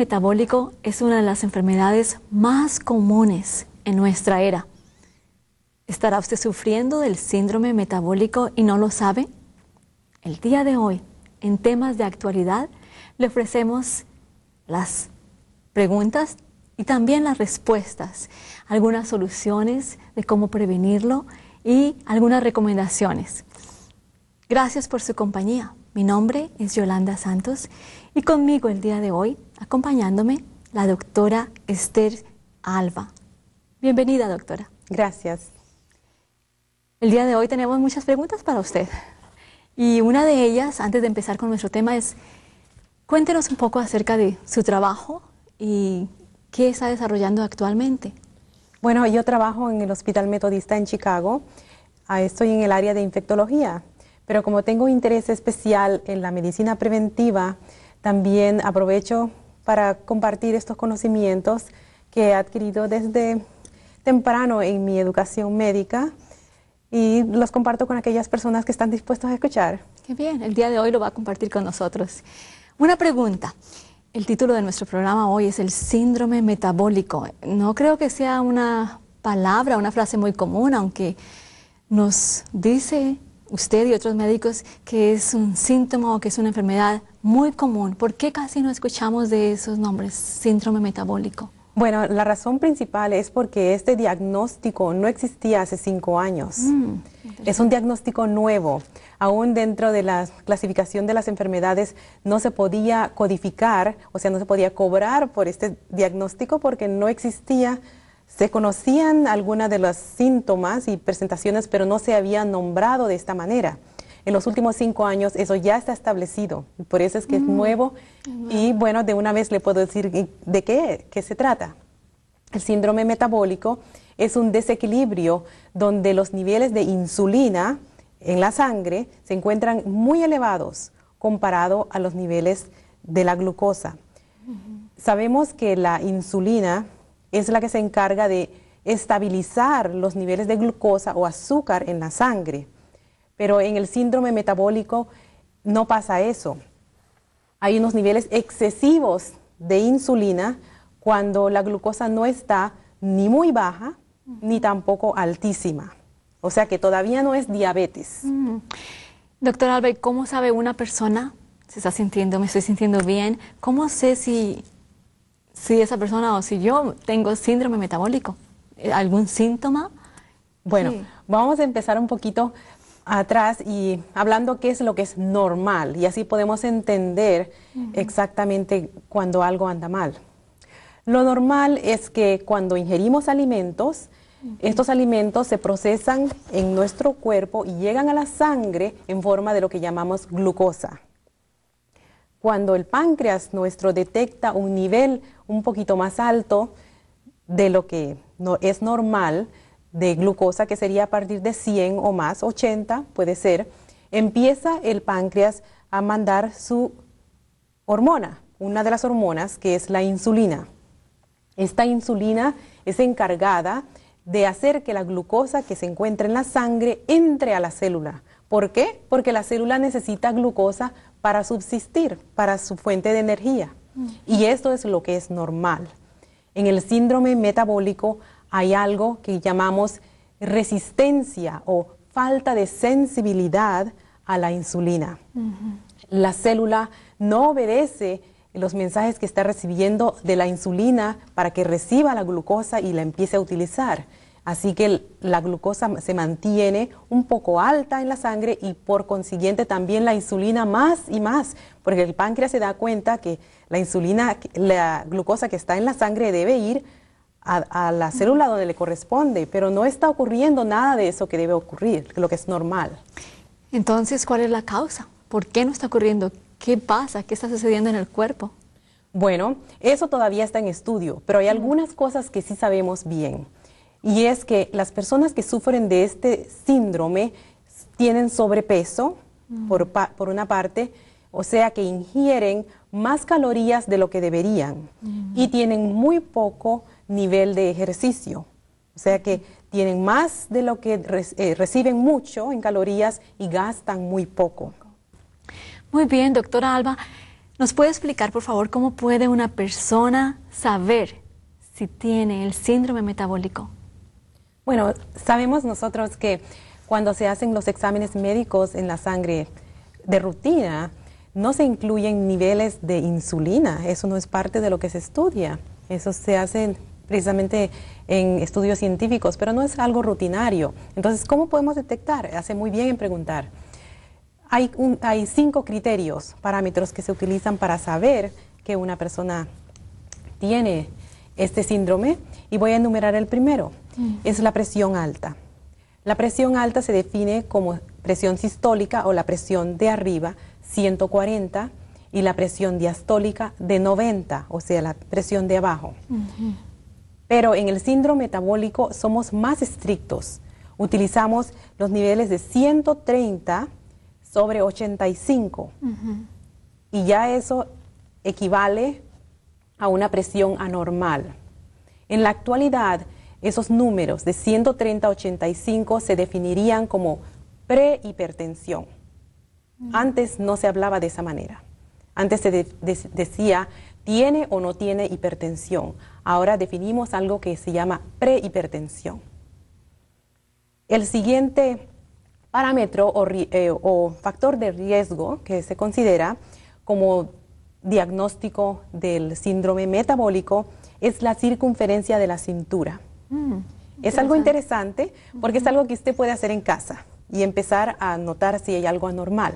metabólico es una de las enfermedades más comunes en nuestra era. ¿Estará usted sufriendo del síndrome metabólico y no lo sabe? El día de hoy, en temas de actualidad, le ofrecemos las preguntas y también las respuestas, algunas soluciones de cómo prevenirlo y algunas recomendaciones. Gracias por su compañía. Mi nombre es Yolanda Santos y conmigo el día de hoy, acompañándome, la doctora Esther Alba. Bienvenida, doctora. Gracias. El día de hoy tenemos muchas preguntas para usted. Y una de ellas, antes de empezar con nuestro tema, es cuéntenos un poco acerca de su trabajo y qué está desarrollando actualmente. Bueno, yo trabajo en el Hospital Metodista en Chicago. Ah, estoy en el área de infectología pero como tengo interés especial en la medicina preventiva, también aprovecho para compartir estos conocimientos que he adquirido desde temprano en mi educación médica y los comparto con aquellas personas que están dispuestas a escuchar. Qué bien, el día de hoy lo va a compartir con nosotros. Una pregunta. El título de nuestro programa hoy es el síndrome metabólico. No creo que sea una palabra, una frase muy común, aunque nos dice usted y otros médicos que es un síntoma o que es una enfermedad muy común. ¿Por qué casi no escuchamos de esos nombres, síndrome metabólico? Bueno, la razón principal es porque este diagnóstico no existía hace cinco años. Mm, es un diagnóstico nuevo. Aún dentro de la clasificación de las enfermedades no se podía codificar, o sea, no se podía cobrar por este diagnóstico porque no existía se conocían algunas de los síntomas y presentaciones, pero no se había nombrado de esta manera. En los últimos cinco años eso ya está establecido, por eso es que es mm. nuevo y bueno, de una vez le puedo decir de qué, se trata. El síndrome metabólico es un desequilibrio donde los niveles de insulina en la sangre se encuentran muy elevados comparado a los niveles de la glucosa. Sabemos que la insulina es la que se encarga de estabilizar los niveles de glucosa o azúcar en la sangre. Pero en el síndrome metabólico no pasa eso. Hay unos niveles excesivos de insulina cuando la glucosa no está ni muy baja ni tampoco altísima. O sea que todavía no es diabetes. Mm. Doctor Albert, ¿cómo sabe una persona se está sintiendo, me estoy sintiendo bien? ¿Cómo sé si si esa persona o si yo tengo síndrome metabólico, eh, algún síntoma. Bueno, vamos a empezar un poquito atrás y hablando qué es lo que es normal y así podemos entender exactamente cuando algo anda mal. Lo normal es que cuando ingerimos alimentos, estos alimentos se procesan en nuestro cuerpo y llegan a la sangre en forma de lo que llamamos glucosa cuando el páncreas nuestro detecta un nivel un poquito más alto de lo que no es normal de glucosa, que sería a partir de 100 o más, 80 puede ser, empieza el páncreas a mandar su hormona, una de las hormonas que es la insulina. Esta insulina es encargada de hacer que la glucosa que se encuentra en la sangre entre a la célula. ¿Por qué? Porque la célula necesita glucosa para subsistir, para su fuente de energía. Y esto es lo que es normal. En el síndrome metabólico hay algo que llamamos resistencia o falta de sensibilidad a la insulina. La célula no obedece los mensajes que está recibiendo de la insulina para que reciba la glucosa y la empiece a utilizar. Así que la glucosa se mantiene un poco alta en la sangre y por consiguiente también la insulina más y más, porque el páncreas se da cuenta que la insulina, la glucosa que está en la sangre debe ir a, la célula donde le corresponde, pero no está ocurriendo nada de eso que debe ocurrir, lo que es normal. Entonces, ¿cuál es la causa? ¿Por qué no está ocurriendo? ¿Qué pasa? ¿Qué está sucediendo en el cuerpo? Bueno, eso todavía está en estudio, pero hay mm. algunas cosas que sí sabemos bien y es que las personas que sufren de este síndrome tienen sobrepeso, mm. por, una parte, o sea que ingieren más calorías de lo que deberían mm. y tienen muy poco nivel de ejercicio. O sea que tienen más de lo que eh, reciben mucho en calorías y gastan muy poco. Muy bien, doctora Alba. ¿Nos puede explicar, por favor, cómo puede una persona saber si tiene el síndrome metabólico? Bueno, sabemos nosotros que cuando se hacen los exámenes médicos en la sangre de rutina, no se incluyen niveles de insulina, eso no es parte de lo que se estudia, eso se hace precisamente en estudios científicos, pero no es algo rutinario. Entonces, ¿cómo podemos detectar? Hace muy bien en preguntar. Hay, hay cinco criterios, parámetros que se utilizan para saber que una persona tiene este síndrome y voy a enumerar el primero Mm. es la presión alta. La presión alta se define como presión sistólica o la presión de arriba, 140, y la presión diastólica de 90, o sea, la presión de abajo. Pero en el síndrome metabólico somos más estrictos. Utilizamos los niveles de 130 sobre 85. Y ya eso equivale a una presión anormal. En la actualidad, esos números de 130 a 85 se definirían como prehipertensión. Mm. Antes no se hablaba de esa manera. Antes se decía tiene o no tiene hipertensión. Ahora definimos algo que se llama prehipertensión. El siguiente parámetro eh, o, factor de riesgo que se considera como diagnóstico del síndrome metabólico es la circunferencia de la cintura. Mm, es algo interesante porque es algo que usted puede hacer en casa y empezar a notar si hay algo anormal.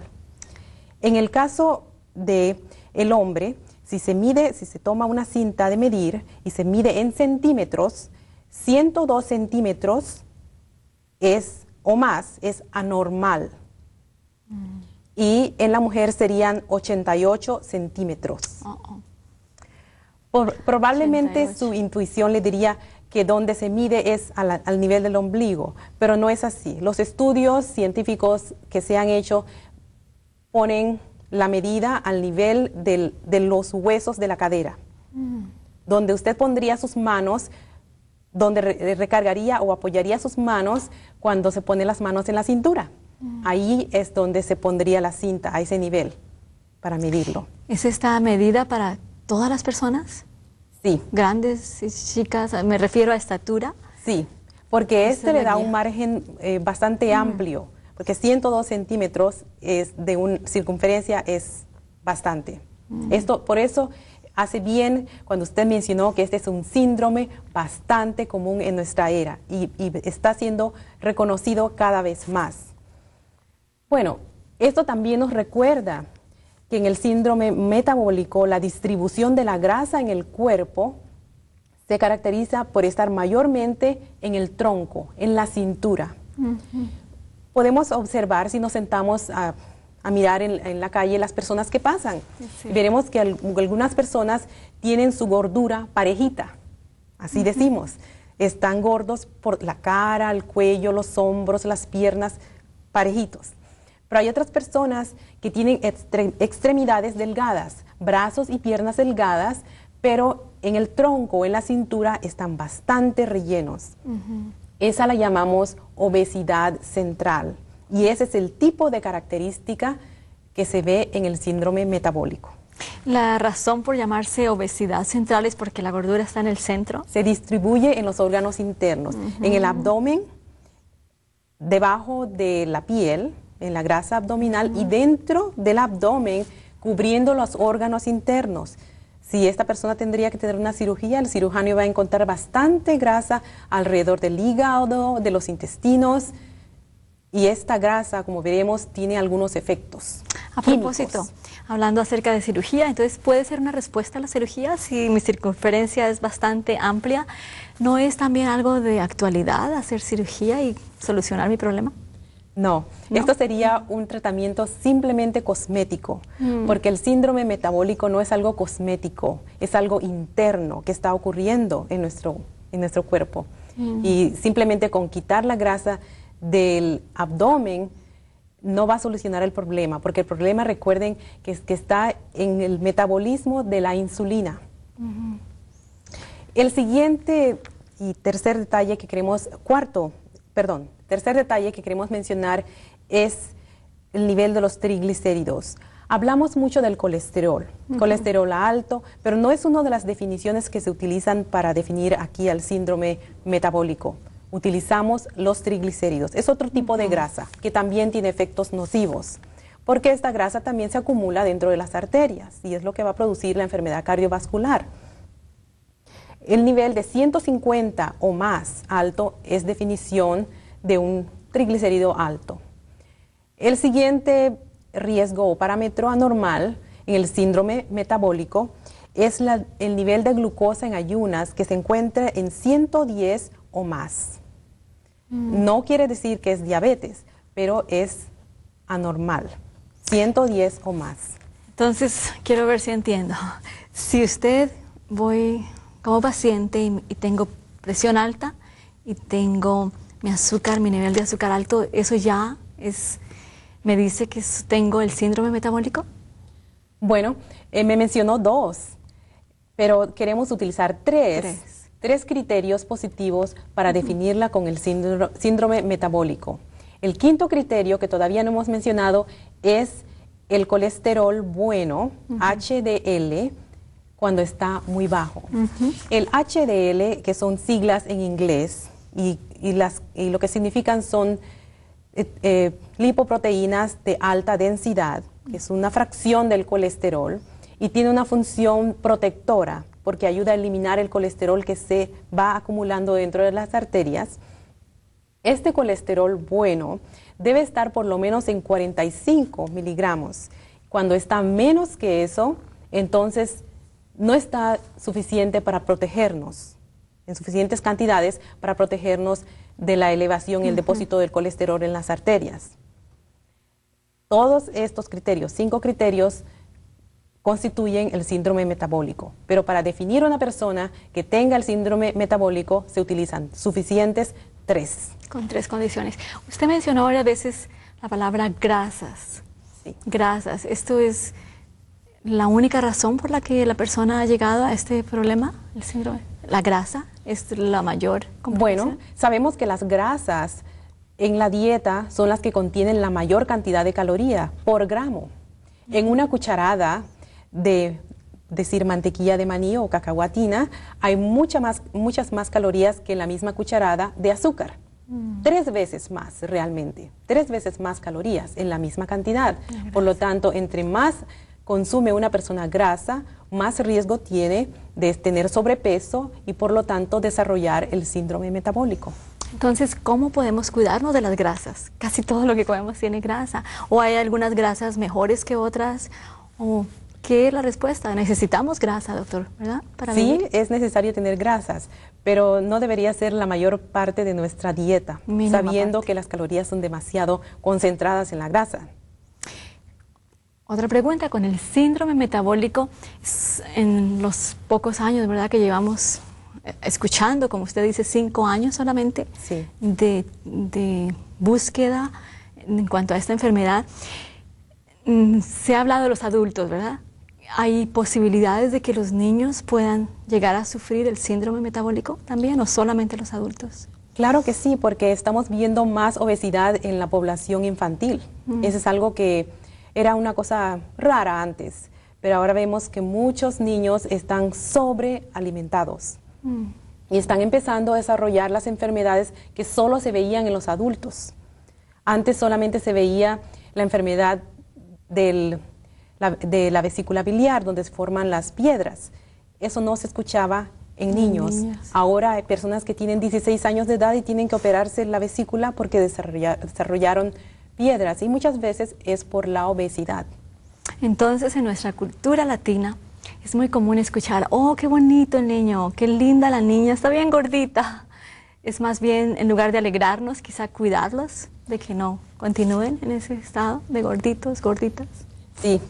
En el caso de el hombre, si se mide, si se toma una cinta de medir y se mide en centímetros, 102 centímetros es o más es anormal. Mm. Y en la mujer serían 88 centímetros. probablemente su intuición le diría, que donde se mide es al, nivel del ombligo, pero no es así. Los estudios científicos que se han hecho ponen la medida al nivel de los huesos de la cadera, mm. donde usted pondría sus manos, donde eh, recargaría o apoyaría sus manos cuando se pone las manos en la cintura. Mm. Ahí es donde se pondría la cinta, a ese nivel, para medirlo. ¿Es esta medida para todas las personas? Sí. Grandes, chicas, me refiero a estatura. Sí, porque este le da un margen eh, bastante mm. amplio, porque 102 centímetros es de una circunferencia es bastante. Mm. Esto, por eso hace bien cuando usted mencionó que este es un síndrome bastante común en nuestra era y, y está siendo reconocido cada vez más. Bueno, esto también nos recuerda en el síndrome metabólico la distribución de la grasa en el cuerpo se caracteriza por estar mayormente en el tronco, en la cintura. Podemos observar si nos sentamos a, mirar en, la calle las personas que pasan. Veremos que algunas personas tienen su gordura parejita, así decimos. Están gordos por la cara, el cuello, los hombros, las piernas, parejitos. Pero hay otras personas que tienen extremidades delgadas, brazos y piernas delgadas, pero en el tronco, o en la cintura, están bastante rellenos. Esa la llamamos obesidad central. Y ese es el tipo de característica que se ve en el síndrome metabólico. La razón por llamarse obesidad central es porque la gordura está en el centro. Se distribuye en los órganos internos, en el abdomen, debajo de la piel, en la grasa abdominal y dentro del abdomen cubriendo los órganos internos. Si esta persona tendría que tener una cirugía, el cirujano va a encontrar bastante grasa alrededor del hígado, de los intestinos, y esta grasa, como veremos, tiene algunos efectos. A propósito, hablando acerca de cirugía, entonces puede ser una respuesta a la cirugía si mi circunferencia es bastante amplia. ¿No es también algo de actualidad hacer cirugía y solucionar mi problema? No, esto sería un tratamiento simplemente cosmético, mm. porque el síndrome metabólico no es algo cosmético, es algo interno que está ocurriendo en nuestro, en nuestro cuerpo. Mm. Y simplemente con quitar la grasa del abdomen no va a solucionar el problema, porque el problema, recuerden, que, es, que está en el metabolismo de la insulina. El siguiente y tercer detalle que queremos, cuarto, perdón, Tercer detalle que queremos mencionar es el nivel de los triglicéridos. Hablamos mucho del colesterol, colesterol alto, pero no es una de las definiciones que se utilizan para definir aquí al síndrome metabólico. Utilizamos los triglicéridos. Es otro tipo de grasa que también tiene efectos nocivos, porque esta grasa también se acumula dentro de las arterias y es lo que va a producir la enfermedad cardiovascular. El nivel de 150 o más alto es definición de un triglicérido alto. El siguiente riesgo o parámetro anormal en el síndrome metabólico es el nivel de glucosa en ayunas que se encuentra en 110 o más. Mm. No quiere decir que es diabetes, pero es anormal, 110 o más. Entonces, quiero ver si entiendo. Si usted voy como paciente y tengo presión alta y tengo mi azúcar, mi nivel de azúcar alto, eso ya es, me dice que tengo el síndrome metabólico? Bueno, eh, me mencionó dos, pero queremos utilizar tres. Tres, criterios positivos para definirla con el síndrome, metabólico. El quinto criterio que todavía no hemos mencionado es el colesterol bueno, HDL, cuando está muy bajo. El HDL, que son siglas en inglés, y, lo que significan son eh, eh, lipoproteínas de alta densidad, que es una fracción del colesterol, y tiene una función protectora, porque ayuda a eliminar el colesterol que se va acumulando dentro de las arterias. Este colesterol bueno debe estar por lo menos en 45 miligramos. Cuando está menos que eso, entonces no está suficiente para protegernos en suficientes cantidades para protegernos de la elevación y el depósito del colesterol en las arterias. Todos estos criterios, cinco criterios, constituyen el síndrome metabólico. Pero para definir a una persona que tenga el síndrome metabólico se utilizan suficientes tres. Con tres condiciones. Usted mencionó a veces la palabra grasas. Sí. Grasas. ¿Esto es la única razón por la que la persona ha llegado a este problema, el síndrome? la grasa es la mayor. Bueno, sabemos que las grasas en la dieta son las que contienen la mayor cantidad de caloría por gramo. En una cucharada de decir mantequilla de maní o cacahuatina, hay muchas más calorías que en la misma cucharada de azúcar. Mm. Tres veces más realmente, tres veces más calorías en la misma cantidad. Por lo tanto, entre más consume una persona grasa, más riesgo tiene de tener sobrepeso y por lo tanto desarrollar el síndrome metabólico. Entonces, ¿cómo podemos cuidarnos de las grasas? Casi todo lo que comemos tiene grasa. ¿O hay algunas grasas mejores que otras? ¿O qué es la respuesta? Necesitamos grasa, doctor, ¿verdad? Para sí, es necesario tener grasas, pero no debería ser la mayor parte de nuestra dieta, sabiendo que las calorías son demasiado concentradas en la grasa. Otra pregunta con el síndrome metabólico, en los pocos años, ¿verdad?, que llevamos eh, escuchando, como usted dice, cinco años solamente de, búsqueda en cuanto a esta enfermedad. Mm, se ha hablado de los adultos, ¿verdad? ¿Hay posibilidades de que los niños puedan llegar a sufrir el síndrome metabólico también o solamente los adultos? Claro que sí, porque estamos viendo más obesidad en la población infantil. Mm. Eso es algo que era una cosa rara antes, pero ahora vemos que muchos niños están sobrealimentados mm. y están empezando a desarrollar las enfermedades que solo se veían en los adultos. Antes solamente se veía la enfermedad de la vesícula biliar, donde se forman las piedras. Eso no se escuchaba en niños. Ahora hay personas que tienen 16 años de edad y tienen que operarse la vesícula porque desarrollaron piedras y muchas veces es por la obesidad. Entonces, en nuestra cultura latina es muy común escuchar, oh, qué bonito el niño, qué linda la niña, está bien gordita. Es más bien, en lugar de alegrarnos, quizá cuidarlos de que no continúen en ese estado de gorditos, gorditas. Sí,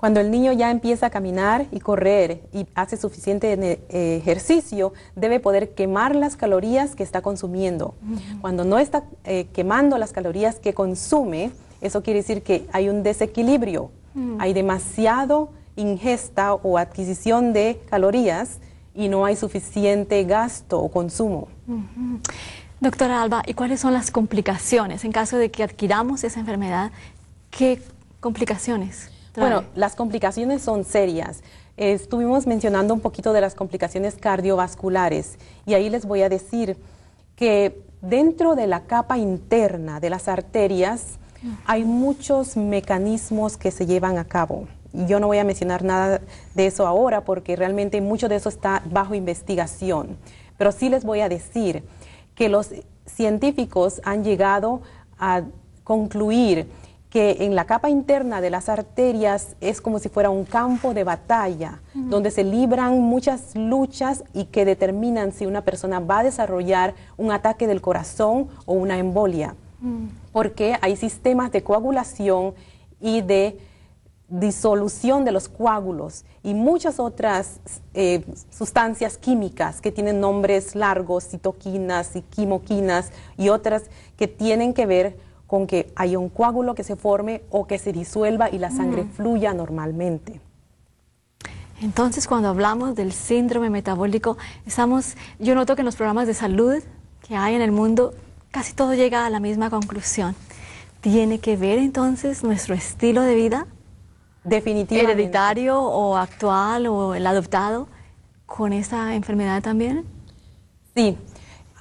cuando el niño ya empieza a caminar y correr y hace suficiente eh, ejercicio, debe poder quemar las calorías que está consumiendo. Cuando no está eh, quemando las calorías que consume, eso quiere decir que hay un desequilibrio, mm. hay demasiado ingesta o adquisición de calorías y no hay suficiente gasto o consumo. Doctora Alba, ¿y cuáles son las complicaciones en caso de que adquiramos esa enfermedad? ¿Qué complicaciones? Bueno, las complicaciones son serias. Estuvimos mencionando un poquito de las complicaciones cardiovasculares y ahí les voy a decir que dentro de la capa interna de las arterias hay muchos mecanismos que se llevan a cabo. Yo no voy a mencionar nada de eso ahora porque realmente mucho de eso está bajo investigación. Pero sí les voy a decir que los científicos han llegado a concluir que en la capa interna de las arterias es como si fuera un campo de batalla, donde se libran muchas luchas y que determinan si una persona va a desarrollar un ataque del corazón o una embolia, mm. porque hay sistemas de coagulación y de disolución de los coágulos y muchas otras eh, sustancias químicas que tienen nombres largos, citoquinas y quimoquinas y otras que tienen que ver con que haya un coágulo que se forme o que se disuelva y la sangre fluya normalmente. Entonces, cuando hablamos del síndrome metabólico, estamos, yo noto que en los programas de salud que hay en el mundo, casi todo llega a la misma conclusión. ¿Tiene que ver entonces nuestro estilo de vida? Definitivamente. ¿Hereditario o actual o el adoptado con esa enfermedad también? Sí,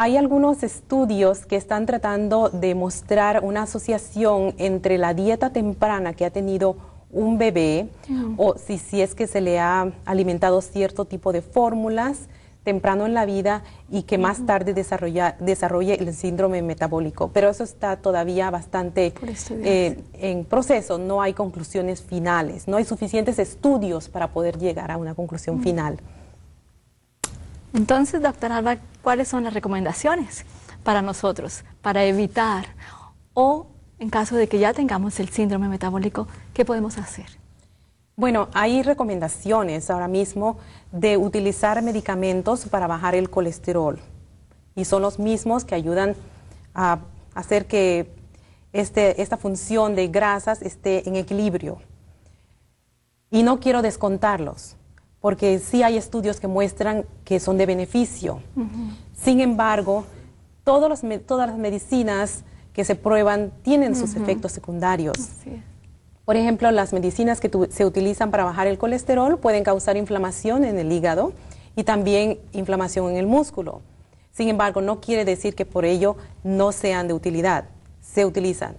hay algunos estudios que están tratando de mostrar una asociación entre la dieta temprana que ha tenido un bebé o si, si es que se le ha alimentado cierto tipo de fórmulas temprano en la vida y que más tarde desarrolla, desarrolle el síndrome metabólico. Pero eso está todavía bastante eh, en proceso, no hay conclusiones finales, no hay suficientes estudios para poder llegar a una conclusión final. Entonces, doctora Alba, cuáles son las recomendaciones para nosotros, para evitar o en caso de que ya tengamos el síndrome metabólico, ¿qué podemos hacer? Bueno, hay recomendaciones ahora mismo de utilizar medicamentos para bajar el colesterol y son los mismos que ayudan a hacer que este, esta función de grasas esté en equilibrio. Y no quiero descontarlos, porque sí hay estudios que muestran que son de beneficio. Sin embargo, todas las medicinas que se prueban tienen sus efectos secundarios. Por ejemplo, las medicinas que se utilizan para bajar el colesterol pueden causar inflamación en el hígado y también inflamación en el músculo. Sin embargo, no quiere decir que por ello no sean de utilidad, se utilizan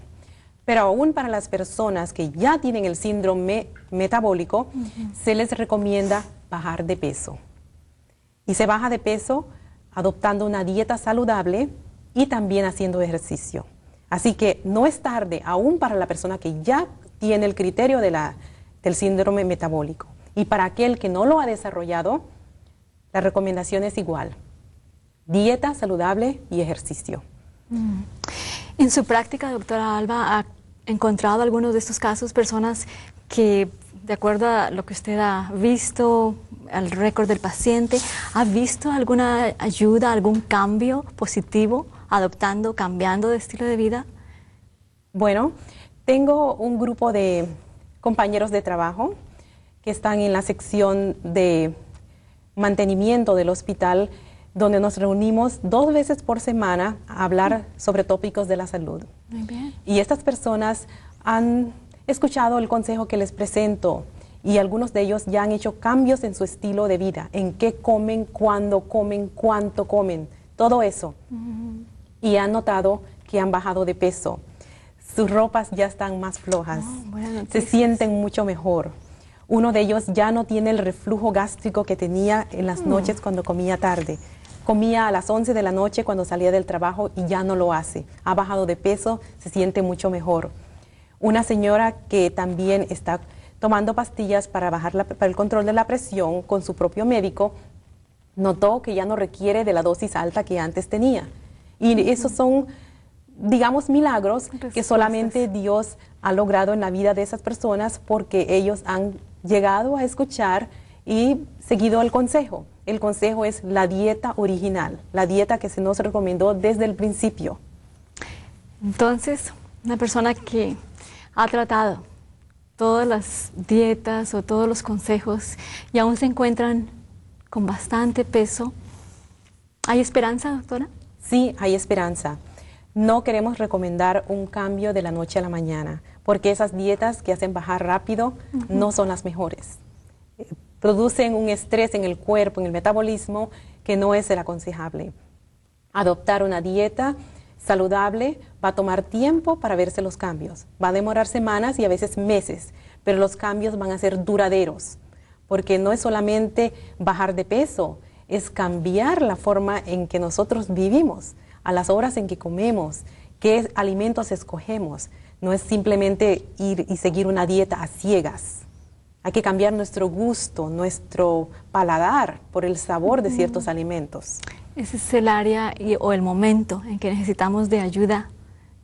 pero aún para las personas que ya tienen el síndrome metabólico, se les recomienda bajar de peso. Y se baja de peso adoptando una dieta saludable y también haciendo ejercicio. Así que no es tarde aún para la persona que ya tiene el criterio de la, del síndrome metabólico. Y para aquel que no lo ha desarrollado, la recomendación es igual. Dieta saludable y ejercicio. Mm. En su práctica, doctora Alba, encontrado algunos de estos casos, personas que, de acuerdo a lo que usted ha visto, al récord del paciente, ¿ha visto alguna ayuda, algún cambio positivo adoptando, cambiando de estilo de vida? Bueno, tengo un grupo de compañeros de trabajo que están en la sección de mantenimiento del hospital donde nos reunimos dos veces por semana a hablar sobre tópicos de la salud. Y estas personas han escuchado el consejo que les presento y algunos de ellos ya han hecho cambios en su estilo de vida, en qué comen, cuándo comen, cuánto comen, todo eso. Y han notado que han bajado de peso. Sus ropas ya están más flojas, ah, se sienten mucho mejor. Uno de ellos ya no tiene el reflujo gástrico que tenía en las ah. noches cuando comía tarde comía a las 11 de la noche cuando salía del trabajo y ya no lo hace. Ha bajado de peso, se siente mucho mejor. Una señora que también está tomando pastillas para bajar el control de la presión con su propio médico, notó que ya no requiere de la dosis alta que antes tenía. Y esos son, digamos, milagros que solamente Dios ha logrado en la vida de esas personas porque ellos han llegado a escuchar y seguido el consejo el consejo es la dieta original, la dieta que se nos recomendó desde el principio. Entonces, una persona que ha tratado todas las dietas o todos los consejos y aún se encuentran con bastante peso, ¿hay esperanza, doctora? Sí, hay esperanza. No queremos recomendar un cambio de la noche a la mañana, porque esas dietas que hacen bajar rápido no son las mejores producen un estrés en el cuerpo, en el metabolismo, que no es el aconsejable. Adoptar una dieta saludable va a tomar tiempo para verse los cambios. Va a demorar semanas y a veces meses, pero los cambios van a ser duraderos, porque no es solamente bajar de peso, es cambiar la forma en que nosotros vivimos, a las horas en que comemos, qué alimentos escogemos. No es simplemente ir y seguir una dieta a ciegas. Hay que cambiar nuestro gusto, nuestro paladar por el sabor de ciertos alimentos. Ese es el área o el momento en que necesitamos de ayuda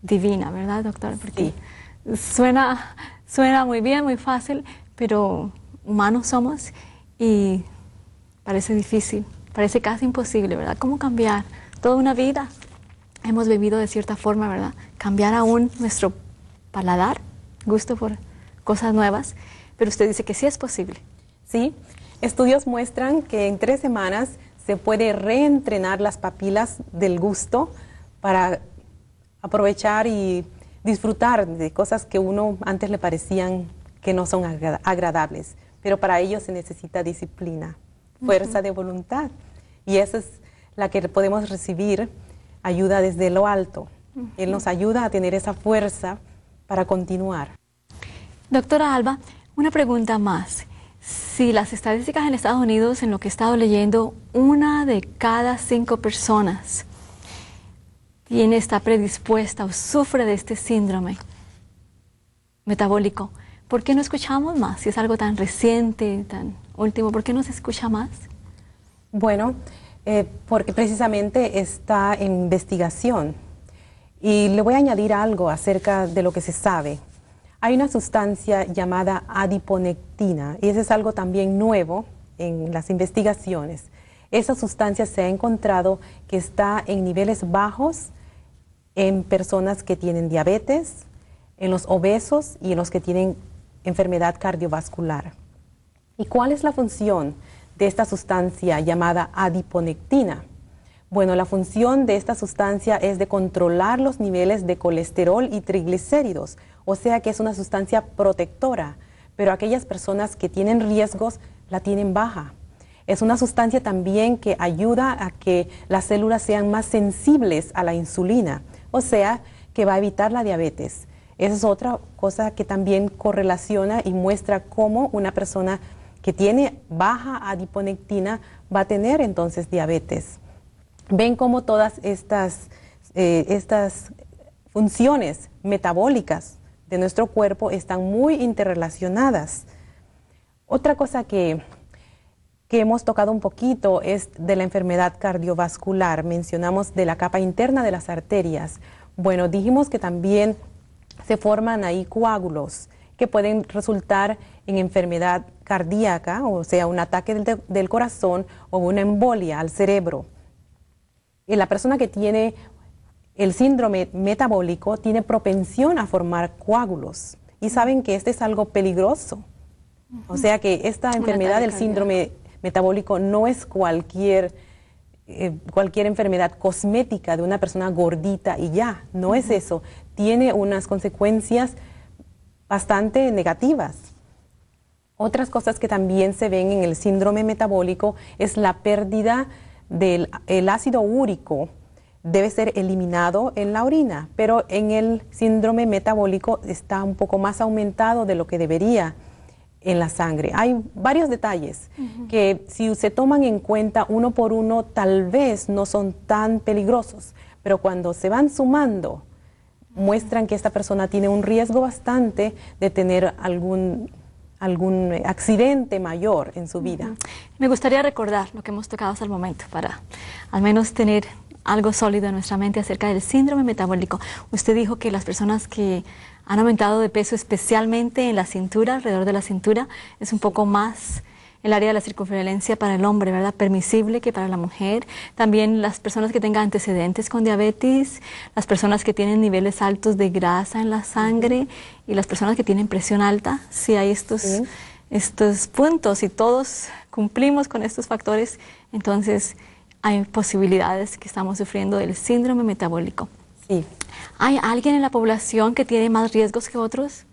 divina, ¿verdad, doctor? Porque suena, suena muy bien, muy fácil, pero humanos somos y parece difícil, parece casi imposible, ¿verdad? ¿Cómo cambiar toda una vida? Hemos vivido de cierta forma, ¿verdad? Cambiar aún nuestro paladar, gusto por cosas nuevas pero usted dice que sí es posible. Sí, estudios muestran que en tres semanas se puede reentrenar las papilas del gusto para aprovechar y disfrutar de cosas que uno antes le parecían que no son agradables. Pero para ello se necesita disciplina, fuerza de voluntad. Y esa es la que podemos recibir ayuda desde lo alto. Él nos ayuda a tener esa fuerza para continuar. Doctora Alba, una pregunta más. Si las estadísticas en Estados Unidos, en lo que he estado leyendo, una de cada cinco personas tiene, esta predispuesta o sufre de este síndrome metabólico, ¿por qué no escuchamos más? Si es algo tan reciente, tan último, ¿por qué no se escucha más? Bueno, eh, porque precisamente está en investigación. Y le voy a añadir algo acerca de lo que se sabe. Hay una sustancia llamada adiponectina y eso es algo también nuevo en las investigaciones. Esa sustancia se ha encontrado que está en niveles bajos en personas que tienen diabetes, en los obesos y en los que tienen enfermedad cardiovascular. ¿Y cuál es la función de esta sustancia llamada adiponectina? Bueno, la función de esta sustancia es de controlar los niveles de colesterol y triglicéridos, o sea que es una sustancia protectora, pero aquellas personas que tienen riesgos la tienen baja. Es una sustancia también que ayuda a que las células sean más sensibles a la insulina, o sea que va a evitar la diabetes. Esa es otra cosa que también correlaciona y muestra cómo una persona que tiene baja adiponectina va a tener entonces diabetes ven cómo todas eh, estas, funciones metabólicas de nuestro cuerpo están muy interrelacionadas. Otra cosa que, hemos tocado un poquito es de la enfermedad cardiovascular. Mencionamos de la capa interna de las arterias. Bueno, dijimos que también se forman ahí coágulos que pueden resultar en enfermedad cardíaca, o sea, un ataque del corazón o una embolia al cerebro. Eh, la persona que tiene el síndrome metabólico tiene propensión a formar coágulos y saben que este es algo peligroso. O sea que esta enfermedad del síndrome metabólico no es cualquier eh, cualquier enfermedad cosmética de una persona gordita y ya, no es eso. Tiene unas consecuencias bastante negativas. Otras cosas que también se ven en el síndrome metabólico es la pérdida del el ácido úrico debe ser eliminado en la orina, pero en el síndrome metabólico está un poco más aumentado de lo que debería en la sangre. Hay varios detalles que si se toman en cuenta uno por uno tal vez no son tan peligrosos, pero cuando se van sumando muestran que esta persona tiene un riesgo bastante de tener algún algún eh, accidente mayor en su vida. Me gustaría recordar lo que hemos tocado hasta el momento para al menos tener algo sólido en nuestra mente acerca del síndrome metabólico. Usted dijo que las personas que han aumentado de peso, especialmente en la cintura, alrededor de la cintura, es un poco más el área de la circunferencia para el hombre, ¿verdad? Permisible que para la mujer. También las personas que tengan antecedentes con diabetes, las personas que tienen niveles altos de grasa en la sangre y las personas que tienen presión alta, si hay estos, estos puntos y todos cumplimos con estos factores, entonces hay posibilidades que estamos sufriendo del síndrome metabólico. Sí. ¿Hay alguien en la población que tiene más riesgos que otros?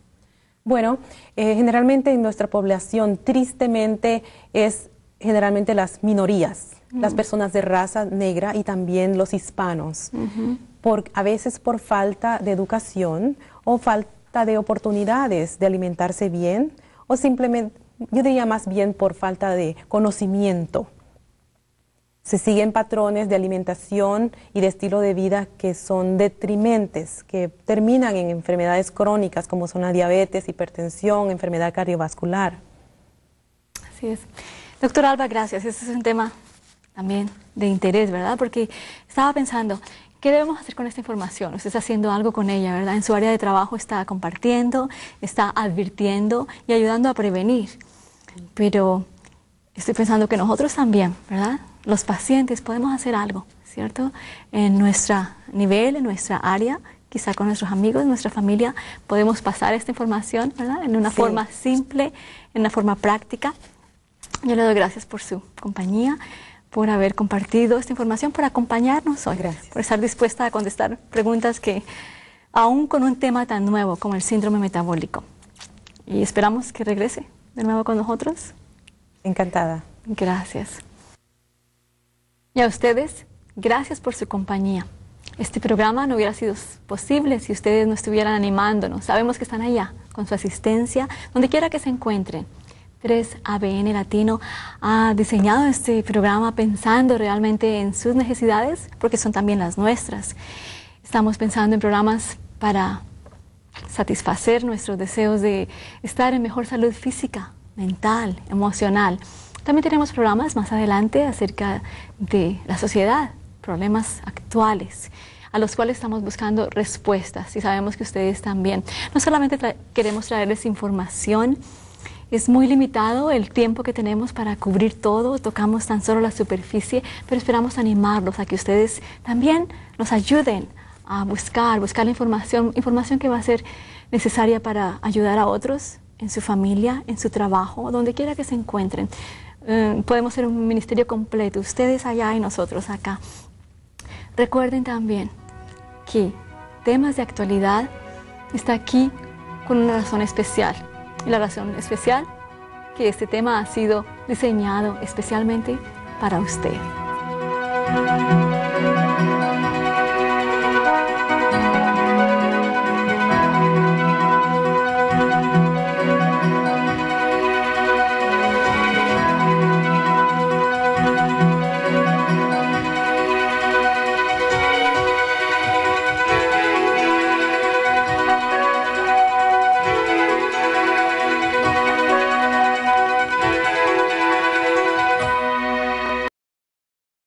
Bueno, eh, generalmente en nuestra población, tristemente, es generalmente las minorías, mm. las personas de raza negra y también los hispanos, a veces por falta de educación o falta de oportunidades de alimentarse bien o simplemente, yo diría más bien por falta de conocimiento se siguen patrones de alimentación y de estilo de vida que son detrimentes, que terminan en enfermedades crónicas como son la diabetes, hipertensión, enfermedad cardiovascular. Así es. Doctor Alba, gracias. Ese es un tema también de interés, ¿verdad? Porque estaba pensando, ¿qué debemos hacer con esta información? Usted está haciendo algo con ella, ¿verdad? En su área de trabajo está compartiendo, está advirtiendo y ayudando a prevenir. Pero estoy pensando que nosotros también, ¿verdad? los pacientes podemos hacer algo, ¿cierto? En nuestro nivel, en nuestra área, quizá con nuestros amigos, nuestra familia, podemos pasar esta información, ¿verdad? En una forma simple, en una forma práctica. Yo le doy gracias por su compañía, por haber compartido esta información, por acompañarnos hoy, por estar dispuesta a contestar preguntas que, aún con un tema tan nuevo como el síndrome metabólico. Y esperamos que regrese de nuevo con nosotros. Encantada. Gracias. Y a ustedes, gracias por su compañía. Este programa no hubiera sido posible si ustedes no estuvieran animándonos. Sabemos que están allá con su asistencia, donde quiera que se encuentren. 3ABN Latino ha diseñado este programa pensando realmente en sus necesidades, porque son también las nuestras. Estamos pensando en programas para satisfacer nuestros deseos de estar en mejor salud física, mental, emocional. También tenemos programas más adelante acerca de la sociedad, problemas actuales a los cuales estamos buscando respuestas y sabemos que ustedes también. No solamente queremos traerles información, es muy limitado el tiempo que tenemos para cubrir todo, tocamos tan solo la superficie, pero esperamos animarlos a que ustedes también nos ayuden a buscar, buscar la información, información que va a ser necesaria para ayudar a otros en su familia, en su trabajo, donde quiera que se encuentren. Eh, podemos ser un ministerio completo, ustedes allá y nosotros acá. Recuerden también que temas de actualidad está aquí con una razón especial. Y la razón especial, que este tema ha sido diseñado especialmente para usted.